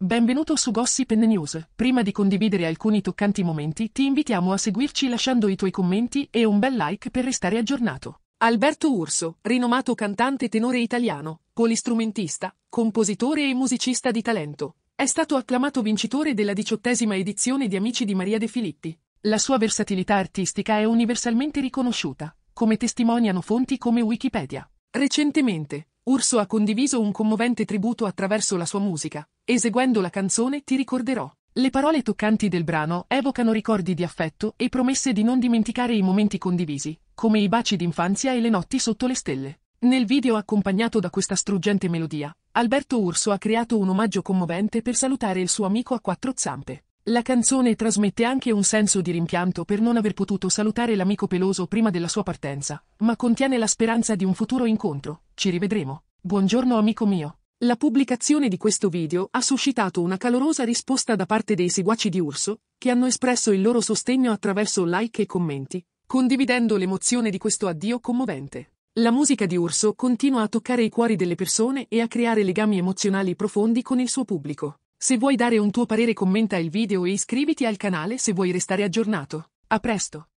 Benvenuto su Gossip News. Prima di condividere alcuni toccanti momenti, ti invitiamo a seguirci lasciando i tuoi commenti e un bel like per restare aggiornato. Alberto Urso, rinomato cantante tenore italiano, polistrumentista, compositore e musicista di talento, è stato acclamato vincitore della diciottesima edizione di Amici di Maria De Filippi. La sua versatilità artistica è universalmente riconosciuta, come testimoniano fonti come Wikipedia. Recentemente, Urso ha condiviso un commovente tributo attraverso la sua musica. Eseguendo la canzone Ti ricorderò. Le parole toccanti del brano evocano ricordi di affetto e promesse di non dimenticare i momenti condivisi, come i baci d'infanzia e le notti sotto le stelle. Nel video accompagnato da questa struggente melodia, Alberto Urso ha creato un omaggio commovente per salutare il suo amico a quattro zampe. La canzone trasmette anche un senso di rimpianto per non aver potuto salutare l'amico peloso prima della sua partenza, ma contiene la speranza di un futuro incontro. Ci rivedremo. Buongiorno amico mio. La pubblicazione di questo video ha suscitato una calorosa risposta da parte dei seguaci di Urso, che hanno espresso il loro sostegno attraverso like e commenti, condividendo l'emozione di questo addio commovente. La musica di Urso continua a toccare i cuori delle persone e a creare legami emozionali profondi con il suo pubblico. Se vuoi dare un tuo parere commenta il video e iscriviti al canale se vuoi restare aggiornato. A presto!